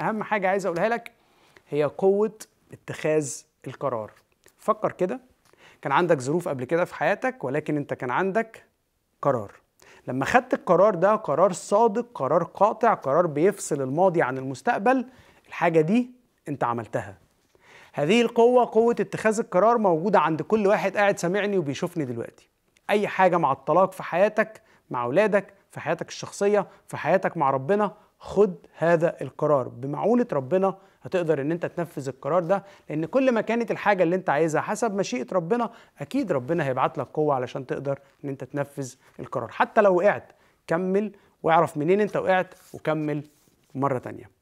اهم حاجه عايز اقولها لك هي قوه اتخاذ القرار فكر كده كان عندك ظروف قبل كده في حياتك ولكن انت كان عندك قرار لما خدت القرار ده قرار صادق قرار قاطع قرار بيفصل الماضي عن المستقبل الحاجه دي انت عملتها هذه القوه قوه اتخاذ القرار موجوده عند كل واحد قاعد سامعني وبيشوفني دلوقتي اي حاجه مع الطلاق في حياتك مع اولادك في حياتك الشخصيه في حياتك مع ربنا خد هذا القرار بمعونه ربنا هتقدر ان انت تنفذ القرار ده لان كل ما كانت الحاجه اللي انت عايزها حسب مشيئه ربنا اكيد ربنا هيبعت لك قوه علشان تقدر ان انت تنفذ القرار حتى لو وقعت كمل واعرف منين انت وقعت وكمل مره تانيه